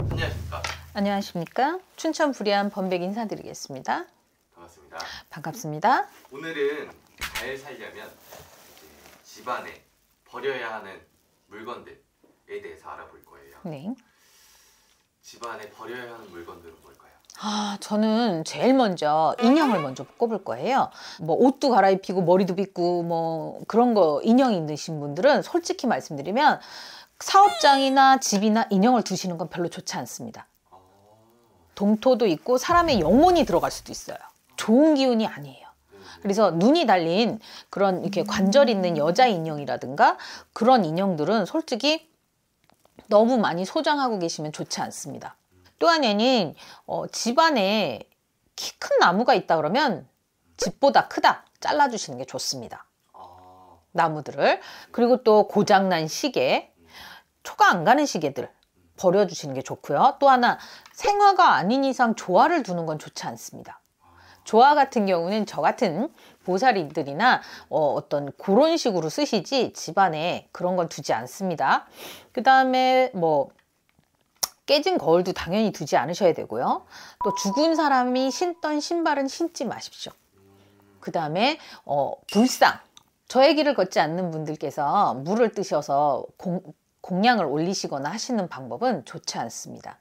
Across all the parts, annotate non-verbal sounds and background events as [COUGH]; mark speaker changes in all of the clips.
Speaker 1: 안녕하십니까. 안녕하십니까. 춘천 불의한 범백 인사드리겠습니다. 반갑습니다. 반갑습니다. 오늘은 잘 살려면 집안에 버려야 하는 물건들에 대해서 알아볼 거예요. 네. 집안에 버려야 하는 물건들은 뭘까요? 아, 저는 제일 먼저 인형을 먼저 꼽을 거예요. 뭐 옷도 갈아입히고 머리도 빗고 뭐 그런 거 인형 있으신 분들은 솔직히 말씀드리면 사업장이나 집이나 인형을 두시는 건 별로 좋지 않습니다. 동토도 있고 사람의 영혼이 들어갈 수도 있어요. 좋은 기운이 아니에요. 그래서 눈이 달린 그런 이렇게 관절 있는 여자 인형이라든가 그런 인형들은 솔직히 너무 많이 소장하고 계시면 좋지 않습니다. 또한나는 어, 집안에 키 큰 나무가 있다 그러면 집보다 크다 잘라주시는 게 좋습니다. 나무들을 그리고 또 고장난 시계 초가 안 가는 시계들 버려주시는 게 좋고요. 또 하나 생화가 아닌 이상 조화를 두는 건 좋지 않습니다. 조화 같은 경우는 저 같은 보살님들이나 어, 어떤 그런 식으로 쓰시지 집안에 그런 건 두지 않습니다. 그 다음에 뭐 깨진 거울도 당연히 두지 않으셔야 되고요. 또 죽은 사람이 신던 신발은 신지 마십시오. 그 다음에 어, 불상 저의 길을 걷지 않는 분들께서 물을 뜨셔서 공, 공양을 올리시거나 하시는 방법은 좋지 않습니다.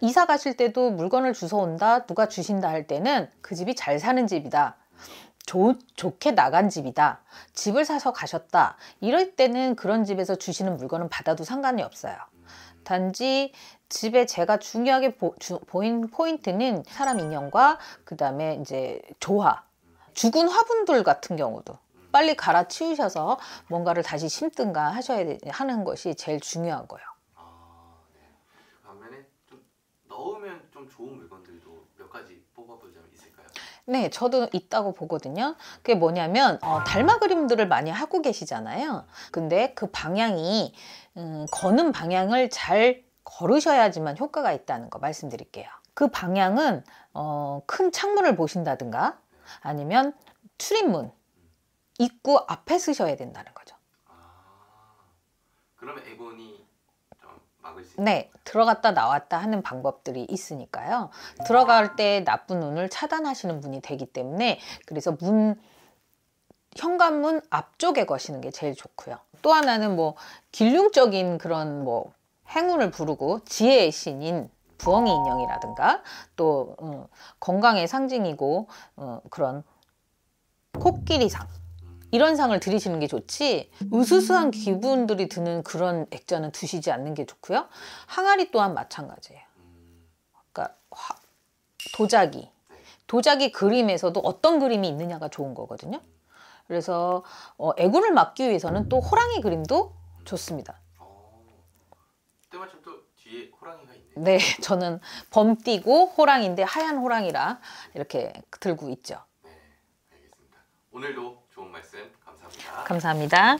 Speaker 1: 이사 가실 때도 물건을 주워온다, 누가 주신다 할 때는 그 집이 잘 사는 집이다. 좋, 좋게 나간 집이다. 집을 사서 가셨다. 이럴 때는 그런 집에서 주시는 물건은 받아도 상관이 없어요. 단지 집에 제가 중요하게 보, 주, 보인 포인트는 사람 인형과그 다음에 이제 조화, 죽은 화분들 같은 경우도 빨리 갈아치우셔서 뭔가를 다시 심든가 하셔야 되, 하는 것이 제일 중요한 거예요. 아, 네. 반면에 좀 넣으면 좀 좋은 물건들도 몇 가지 뽑아보자면 있을까요? 네, 저도 있다고 보거든요. 그게 뭐냐면 어, 달마 그림들을 많이 하고 계시잖아요. 근데 그 방향이 음, 거는 방향을 잘 걸으셔야지만 효과가 있다는 거 말씀드릴게요. 그 방향은 어, 큰 창문을 보신다든가 아니면 출입문 입구 앞에 쓰셔야 된다는 거죠. 아, 그러면 에본이 네, 들어갔다 나왔다 하는 방법들이 있으니까요. 들어갈 때 나쁜 눈을 차단하시는 분이 되기 때문에 그래서 문 현관문 앞쪽에 거시는 게 제일 좋고요. 또 하나는 뭐 길흉적인 그런 뭐 행운을 부르고 지혜의 신인 부엉이 인형이라든가 또 음, 건강의 상징이고 음, 그런 코끼리상 이런 상을 들이시는 게 좋지 으스스한 기분들이 드는 그런 액자는 두시지 않는 게 좋고요. 항아리 또한 마찬가지예요. 그러니까 화, 도자기. 도자기 그림에서도 어떤 그림이 있느냐가 좋은 거거든요. 그래서 어, 애구를 막기 위해서는 또 호랑이 그림도 좋습니다. 때마침 또 뒤에 호랑이가 있네 네, [LAUGHS] 저는 범띠고 호랑인데 하얀 호랑이라 이렇게 들고 있죠. 네, 알겠습니다. 오늘도 좋은 말씀 감사합니다. 감사합니다.